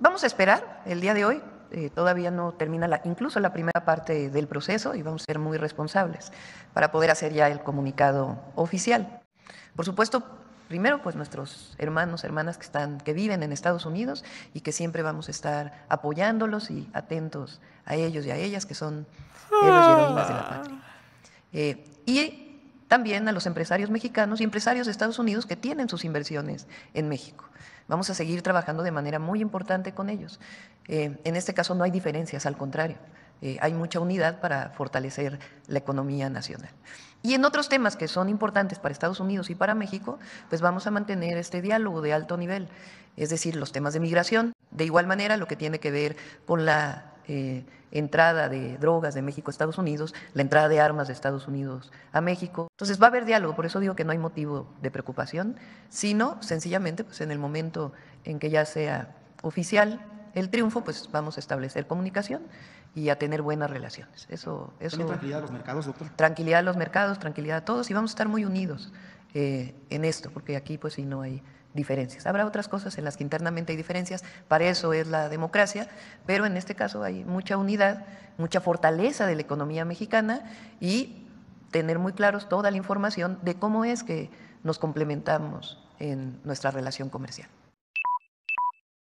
Vamos a esperar el día de hoy. Eh, todavía no termina la, incluso la primera parte del proceso y vamos a ser muy responsables para poder hacer ya el comunicado oficial. Por supuesto, primero pues nuestros hermanos, hermanas que están que viven en Estados Unidos y que siempre vamos a estar apoyándolos y atentos a ellos y a ellas que son héroes y heroínas de la patria. Eh, también a los empresarios mexicanos y empresarios de Estados Unidos que tienen sus inversiones en México. Vamos a seguir trabajando de manera muy importante con ellos. Eh, en este caso no hay diferencias, al contrario, eh, hay mucha unidad para fortalecer la economía nacional. Y en otros temas que son importantes para Estados Unidos y para México, pues vamos a mantener este diálogo de alto nivel, es decir, los temas de migración, de igual manera lo que tiene que ver con la... Eh, entrada de drogas de México a Estados Unidos, la entrada de armas de Estados Unidos a México. Entonces va a haber diálogo, por eso digo que no hay motivo de preocupación, sino sencillamente pues en el momento en que ya sea oficial el triunfo, pues vamos a establecer comunicación y a tener buenas relaciones. Eso, eso tranquilidad a los mercados, Tranquilidad a los mercados, tranquilidad a todos y vamos a estar muy unidos. Eh, en esto, porque aquí pues sí no hay diferencias. Habrá otras cosas en las que internamente hay diferencias, para eso es la democracia, pero en este caso hay mucha unidad, mucha fortaleza de la economía mexicana y tener muy claros toda la información de cómo es que nos complementamos en nuestra relación comercial.